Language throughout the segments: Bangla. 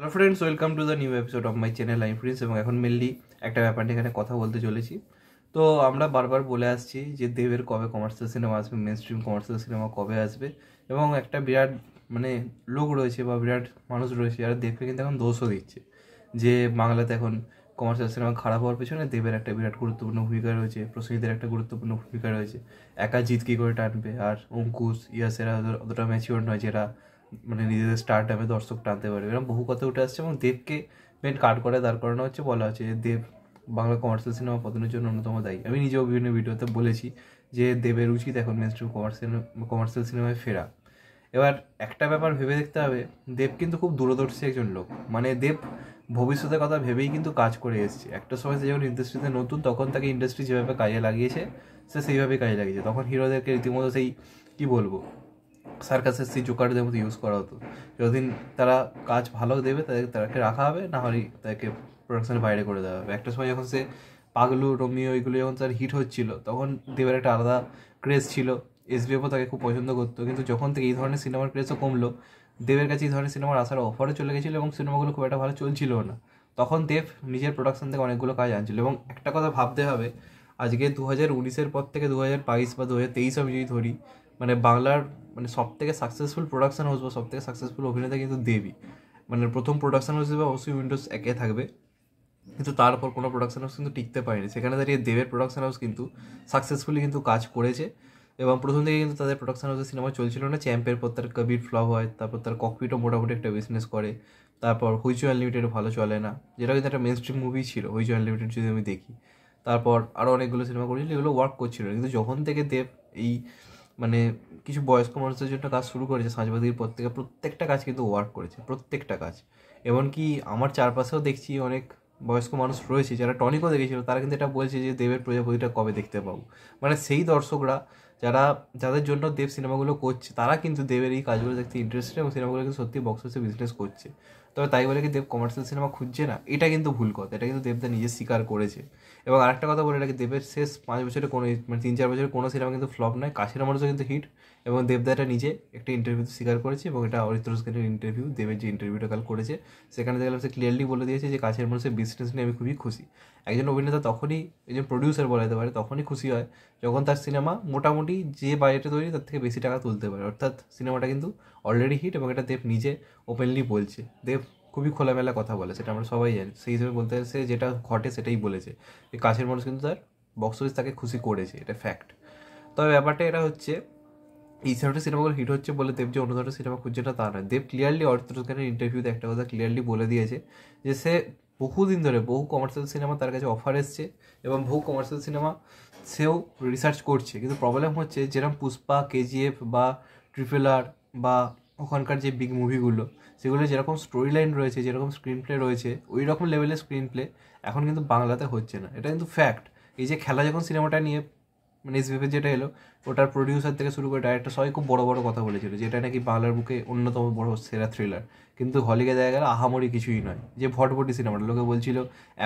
hello friends welcome to the new episode of my channel hi friends এবং এখন মেনলি একটা ব্যাপার নিয়ে এখানে কথা বলতে চলেছি তো আমরা বারবার বলে আসছি যে দেবের কবে কমার্শিয়াল সিনেমা আসবে মেন স্ট্রিম কমার্শিয়াল সিনেমা কবে আসবে এবং একটা বিরাট মানে লোক রয়েছে বা বিরাট মানুষ রয়েছে যারা দেবকে কিন্তু এখন দোষও দিচ্ছে যে বাংলাতে এখন কমার্শিয়াল সিনেমা খারাপ হওয়ার পেছনে দেবের একটা বিরাট গুরুত্বপূর্ণ ভূমিকা রয়েছে প্রসঙ্গীদের একটা গুরুত্বপূর্ণ ভূমিকা রয়েছে একা জিত কী করে টানবে আর অঙ্কুশ ইয়াসেরা অতটা ম্যাচিওর নয় যেটা মানে নিজেদের স্টার টাইমে দর্শক টানতে পারবে এরকম বহু কথা উঠে আসছে এবং দেবকে মেন কাট করে দাঁড় করানো হচ্ছে বলা হচ্ছে যে দেব বাংলা কমার্শিয়াল সিনেমা পতনের জন্য অন্যতম দায়ী আমি নিজেও বিভিন্ন ভিডিওতে বলেছি যে দেবের উচিত এখন মেনস্ট্রিম কমার্শিয়াল কমার্শিয়াল সিনেমায় ফেরা এবার একটা ব্যাপার ভেবে দেখতে হবে দেব কিন্তু খুব দূরদর্শী একজন লোক মানে দেব ভবিষ্যতের কথা ভেবেই কিন্তু কাজ করে এসছে একটা সময় সে যখন ইন্ডাস্ট্রিতে নতুন তখন তাকে ইন্ডাস্ট্রি যেভাবে কাজে লাগিয়েছে সে সেইভাবেই কাজে লাগিয়েছে তখন হিরোদেরকে রীতিমতো সেই কী বলবো সার্কাসের সেই জোকারদের মতো ইউজ করা হতো যতদিন তারা কাজ ভালো দেবে তাদের তাদেরকে রাখা হবে না হলে তাদেরকে প্রোডাকশনের বাইরে করে দেওয়া হবে একটা সময় যখন সে পাগলু রোমিও এগুলো যখন তার হিট হচ্ছিল তখন দেবের একটা আলাদা ক্রেজ ছিল এসবিএফও তাকে খুব পছন্দ করতো কিন্তু যখন থেকে এই ধরনের সিনেমার ক্রেজও কমলো দেবের কাছে এই ধরনের সিনেমার আসার অফারও চলে গেছিলো এবং সিনেমাগুলো খুব একটা ভালো চলছিল না তখন দেব নিজের প্রোডাকশন থেকে অনেকগুলো কাজ আনছিল এবং একটা কথা ভাবতে হবে আজকে দু হাজার উনিশের পর থেকে দু হাজার বাইশ বা দু হাজার তেইশ আমি যদি ধরি মানে বাংলার মানে সব থেকে সাকসেসফুল প্রোডাকশান হাউস বা সব থেকে সাকসেসফুল অভিনেতা কিন্তু দেবী মানে প্রথম প্রোডাকশান হাউস হিসেবে অবশ্যই উইন্ডোজ একে থাকবে কিন্তু তারপর কোনো প্রোডাকশান হাউস কিন্তু টিকতে পারেনি সেখানে দাঁড়িয়ে দেবের প্রোডাকশান হাউস কিন্তু সাকসেসফুলি কিন্তু কাজ করেছে এবং প্রথম থেকে কিন্তু তাদের প্রোডাকশান হাউসের সিনেমা চলছিল না চ্যাম্পের পর তার কবির ফ্লপ হয় তারপর তার ককপিটও মোটামুটি একটা বিজনেস করে তারপর হুইচু আনলিমিটেড ভালো চলে না যেটা কিন্তু একটা মেন স্ট্রিম মুভি ছিল হুইচু আনলিমিটেড যদি আমি দেখি তারপর আরও অনেকগুলো সিনেমা করেছিল এগুলো ওয়ার্ক করছিল কিন্তু যখন থেকে দেব এই মানে কিছু বয়স্ক মানুষদের জন্য কাজ শুরু করেছে সাঁচবাদির পর থেকে প্রত্যেকটা কাজ কিন্তু ওয়ার্ক করেছে প্রত্যেকটা কাজ এমনকি আমার চারপাশেও দেখছি অনেক বয়স্ক মানুষ রয়েছে যারা টনিকও দেখেছিল তারা কিন্তু এটা বলছে যে দেবের প্রজাপতিটা কবে দেখতে পাবো মানে সেই দর্শকরা যারা যাদের জন্য দেব সিনেমাগুলো করছে তারা কিন্তু দেবের এই কাজগুলো দেখতে ইন্টারেস্টেড এবং সিনেমাগুলো কিন্তু সত্যি বক্স অফিসে বিজনেস করছে তবে তাই বলে কি দেব কমার্শিয়াল সিনেমা খুঁজছে না এটা কিন্তু ভুল কথা এটা কিন্তু দেবদা নিজে স্বীকার করেছে এবং আরেকটা কথা বলে এটাকে দেবের শেষ পাঁচ বছরে কোনো মানে তিন চার বছরে কোনো সিনেমা কিন্তু ফ্লপ নয় কাশের মানুষও কিন্তু হিট এবং দেবদা এটা নিজে একটা ইন্টারভিউতে স্বীকার করেছে এবং এটা অরিত্রস্কের ইন্টারভিউ দেবের যে ইন্টারভিউটা কাল করেছে সেখানে দেখলাম সে ক্লিয়ারলি বলে দিয়েছে যে কাছের মানুষের বিজনেস নিয়ে আমি খুবই খুশি একজন অভিনেতা তখনই একজন প্রডিউসার বলা যেতে পারে তখনই খুশি হয় যখন তার সিনেমা মোটামুটি যে বাজেটে তৈরি তার থেকে বেশি টাকা তুলতে পারে অর্থাৎ সিনেমাটা কিন্তু অলরেডি হিট এবং এটা দেব নিজে ওপেনলি বলছে দেব খুবই খোলামেলা কথা বলে সেটা আমরা সবাই জানি সেই হিসেবে বলতে সে যেটা ঘটে সেটাই বলেছে যে কাছের মানুষ কিন্তু তার বক্স অফিস তাকে খুশি করেছে এটা ফ্যাক্ট তবে ব্যাপারটা এটা হচ্ছে এই সিনেমাটা সিনেমাগুলো হিট হচ্ছে বলে দেব যে অন্য ধরনের সিনেমা খুঁজছে না তা নয় দেব ক্লিয়ারলি অর্থের ইন্টারভিউতে একটা কথা ক্লিয়ারলি বলে দিয়েছে যে সে বহুদিন ধরে বহু কমার্শিয়াল সিনেমা তার কাছে অফার এসছে এবং বহু কমার্শিয়াল সিনেমা সেও রিসার্চ করছে কিন্তু প্রবলেম হচ্ছে যেরকম পুষ্পা কেজিএফ বা ট্রিপেলার বা ওখানকার যে বিগ মুভিগুলো সেগুলো যেরকম স্টোরি লাইন রয়েছে যেরকম স্ক্রিন প্লে রয়েছে ওই রকম লেভেলের স্ক্রিন প্লে এখন কিন্তু বাংলাতে হচ্ছে না এটা কিন্তু ফ্যাক্ট এই যে খেলা যখন সিনেমাটা নিয়ে মানে এসবিএফের যেটা এলো ওটার প্রডিউসার থেকে শুরু করে ডাইরেক্টর সবাই খুব বড় বড় কথা বলেছিল যেটা নাকি বাংলার বুকে অন্যতম বড় সেরা থ্রিলার কিন্তু হলে গিয়ে দেখা গেল আহামরি কিছুই নয় যে ভটভটি সিনেমাটা লোকে বলছিল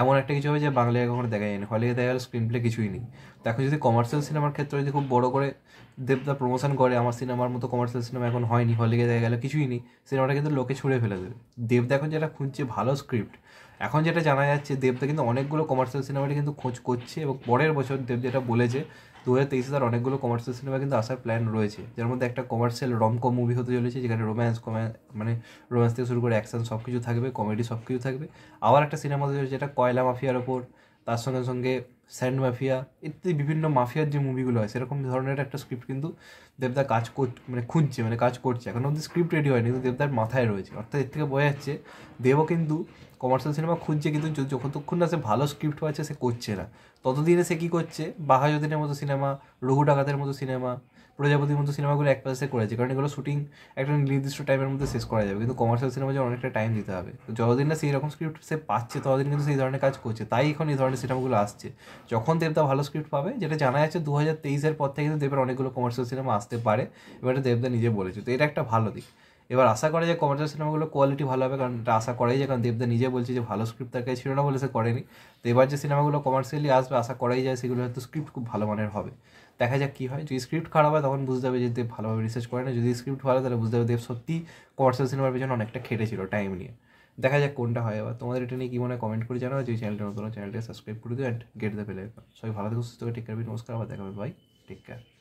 এমন একটা কিছু হবে যে বাংলায় কখনো দেখা যায়নি হলে গিয়ে দেখা গেল স্ক্রিন প্লে কিছুই নেই তো এখন যদি কমার্শিয়াল সিনেমার ক্ষেত্রে যদি খুব বড় করে দেবদা প্রমোশন করে আমার সিনেমার মতো কমার্শিয়াল সিনেমা এখন হয়নি হলে গিয়ে দেখা গেলো কিছুই নেই সিনেমাটা কিন্তু লোকে ছুঁড়ে ফেলে দেবে দেবদা এখন যেটা খুঁজছে ভালো স্ক্রিপ্ট এখন যেটা জানা যাচ্ছে দেবদা কিন্তু অনেকগুলো কমার্শিয়াল সিনেমাটি কিন্তু খোঁজ করছে এবং পরের বছর দেব যেটা বলেছে দু হাজার তেইশে তার অনেকগুলো কমার্শিয়াল সিনেমা কিন্তু আসার প্ল্যান রয়েছে যার মধ্যে একটা কমার্শিয়াল রমকম মুভি হতে চলেছে যেখানে রোম্যান্স মানে রোম্যান্স থেকে শুরু করে অ্যাকশন সব কিছু থাকবে কমেডি সব কিছু থাকবে আবার একটা সিনেমা যেটা কয়লা মাফিয়ার ওপর তার সঙ্গে সঙ্গে স্যান্ড মাফিয়া ইত্যাদি বিভিন্ন মাফিয়ার যে মুভিগুলো হয় সেরকম ধরনের একটা স্ক্রিপ্ট কিন্তু দেবদা কাজ কর মানে খুঁজছে মানে কাজ করছে এখন অব্দি স্ক্রিপ্ট রেডি হয়নি কিন্তু দেবদার মাথায় রয়েছে অর্থাৎ এর থেকে বোঝা যাচ্ছে দেবও কিন্তু কমার্শিয়াল সিনেমা খুঁজছে কিন্তু যতক্ষণ না সে ভালো স্ক্রিপ্ট পাচ্ছে সে করছে না ততদিনে সে কী করছে বাঘাযতীনের মতো সিনেমা রঘু ডাকাতের মতো সিনেমা প্রজাপতির মতো সিনেমাগুলো এক পাশে করেছে কারণ এগুলো শুটিং একটা নির্দিষ্ট টাইমের মধ্যে শেষ করা যাবে কিন্তু কমার্শিয়াল সিনেমা যে অনেকটা টাইম দিতে হবে তো যতদিন না সেই রকম স্ক্রিপ্ট সে পাচ্ছে ততদিন কিন্তু সেই ধরনের কাজ করছে তাই এখন এই ধরনের সিনেমাগুলো আসছে যখন দেবদা ভালো স্ক্রিপ্ট পাবে যেটা জানা যাচ্ছে দু হাজার তেইশের পর থেকে কিন্তু দেবের অনেকগুলো কমার্শিয়াল সিনেমা আসতে পারে এবার দেবদা নিজে বলেছে তো এটা একটা ভালো দিক এবার আশা করে যে কমার্শিয়াল সিনেমাগুলো কোয়ালিটি ভালো হবে কারণ এটা আশা করাই যায় কারণ দেবদা নিজে বলছে যে ভালো স্ক্রিপ্ট তার কাছে ছিল না বলে সে করেনি তো এবার যে সিনেমাগুলো কমার্শিয়ালি আসবে আশা করাই যায় সেগুলো হয়তো স্ক্রিপ্ট খুব ভালো মানের হবে দেখা যাক কী হয় যদি স্ক্রিপ্ট খারাপ হয় তখন বুঝতে হবে যে দেব ভালোভাবে রিসার্চ করে না যদি স্ক্রিপ্ট ভালো তাহলে বুঝতে হবে দেব সত্যি কমার্শিয়াল সিনেমার পিছনে অনেকটা খেটেছিল টাইম নিয়ে দেখা যাক কোনটা হয় এবার তোমাদের এটা নিয়ে কী মনে কমেন্ট করে জানাও যে চ্যানেলটা নতুন চ্যানেলটা সাবস্ক্রাইব করে দিও অ্যান্ড গেট দ্য বেল সবাই ভালো থেকে সুস্থ টেক কেয়ার নমস্কার আবার দেখা হবে বাই টেক কেয়ার